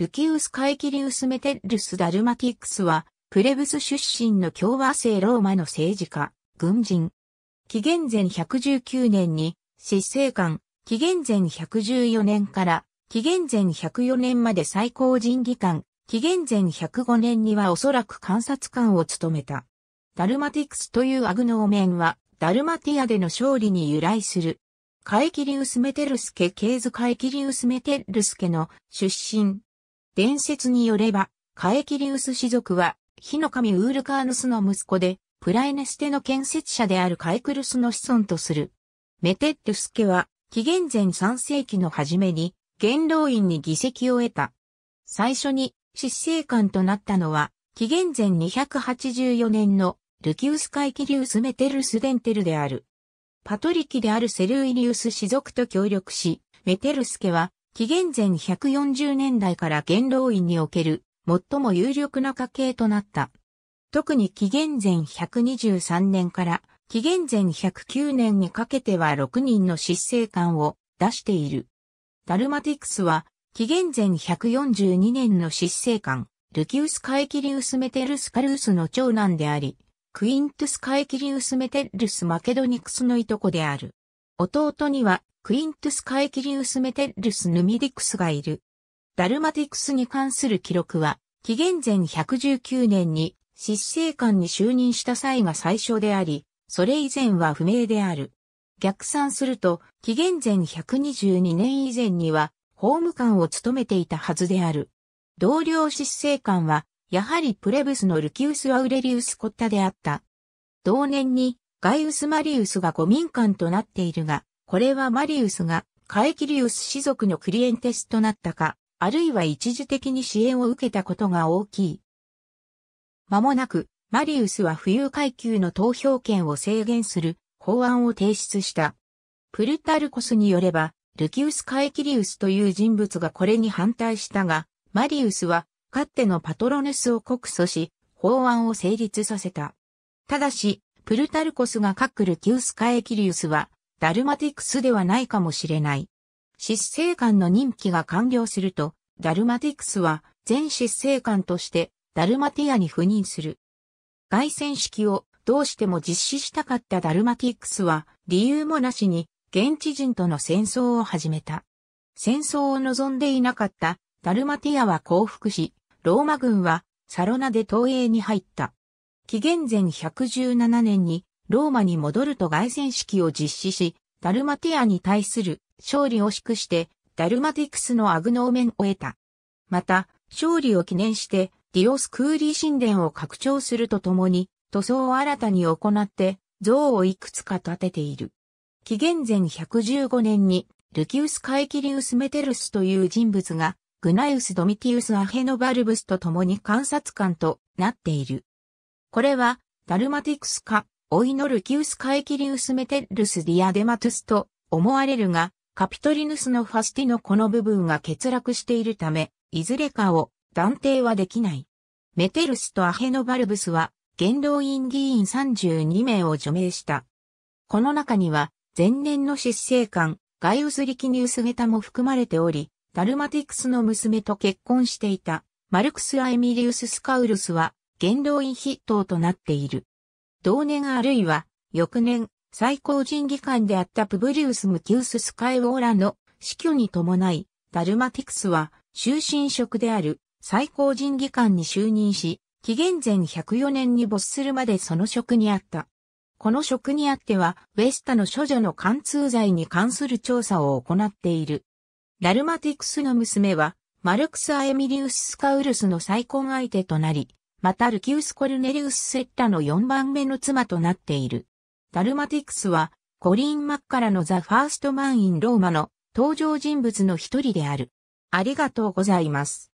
ルキウス・カイキリウス・メテルス・ダルマティクスは、プレブス出身の共和制ローマの政治家、軍人。紀元前119年に、執政官、紀元前114年から、紀元前104年まで最高人技官、紀元前105年にはおそらく観察官を務めた。ダルマティクスというアグノーメンは、ダルマティアでの勝利に由来する。カイキリウスメテルスケ・ケーズ・カイキリウスメテルスケの出身、伝説によれば、カエキリウス氏族は、火の神ウールカーヌスの息子で、プライネステの建設者であるカエクルスの子孫とする。メテッテス家は、紀元前3世紀の初めに、元老院に議席を得た。最初に、執政官となったのは、紀元前284年のルキウス・カイキリウス・メテルス・デンテルである。パトリキであるセルイリウス氏族と協力し、メテルス家は紀元前140年代から元老院における最も有力な家系となった。特に紀元前123年から紀元前109年にかけては6人の執政官を出している。ダルマティクスは紀元前142年の執政官、ルキウス・カエキリウス・メテルス・カルースの長男であり、クイントゥス・カエキリウス・メテルス・マケドニクスのいとこである。弟にはクイントゥス・カエキリウス・メテルス・ヌミディクスがいる。ダルマティクスに関する記録は、紀元前119年に執政官に就任した際が最初であり、それ以前は不明である。逆算すると、紀元前122年以前には、法務官を務めていたはずである。同僚執政官は、やはりプレブスのルキウス・アウレリウス・コッタであった。同年に、ガイウス・マリウスが古民館となっているが、これはマリウスがカエキリウス氏族のクリエンテスとなったか、あるいは一時的に支援を受けたことが大きい。間もなく、マリウスは富裕階級の投票権を制限する法案を提出した。プルタルコスによれば、ルキウス・カエキリウスという人物がこれに反対したが、マリウスは、かってのパトロネスを告訴し、法案を成立させた。ただし、プルタルコスが書くルキウス・カエキリウスは、ダルマティクスではないかもしれない。執政官の任期が完了すると、ダルマティクスは全執政官としてダルマティアに赴任する。外戦式をどうしても実施したかったダルマティクスは理由もなしに現地人との戦争を始めた。戦争を望んでいなかったダルマティアは降伏し、ローマ軍はサロナで東映に入った。紀元前117年にローマに戻ると凱旋式を実施し、ダルマティアに対する勝利を祝して、ダルマティクスのアグノーメンを得た。また、勝利を記念して、ディオスクーリー神殿を拡張するとともに、塗装を新たに行って、像をいくつか建てている。紀元前115年に、ルキウス・カイキリウス・メテルスという人物が、グナイウス・ドミティウス・アヘノバルブスと共に観察官となっている。これは、ダルマティクスか、お祈るキウスカエキリウスメテルスディアデマトゥスと思われるが、カピトリヌスのファスティのこの部分が欠落しているため、いずれかを断定はできない。メテルスとアヘノバルブスは、元老院議員32名を除名した。この中には、前年の執政官、ガイウス・リキニウス・ゲタも含まれており、ダルマティクスの娘と結婚していた、マルクス・アエミリウス・スカウルスは、元老院筆頭となっている。同年あるいは、翌年、最高人技官であったプブリウス・ムキウス・スカイウォーラの死去に伴い、ダルマティクスは終身職である最高人技官に就任し、紀元前104年に没するまでその職にあった。この職にあっては、ウェスタの処女の貫通罪に関する調査を行っている。ダルマティクスの娘は、マルクス・アエミリウス・スカウルスの再婚相手となり、またルキウス・コルネリウス・セッタの4番目の妻となっている。ダルマティクスは、コリン・マッカラのザ・ファースト・マン・イン・ローマの登場人物の一人である。ありがとうございます。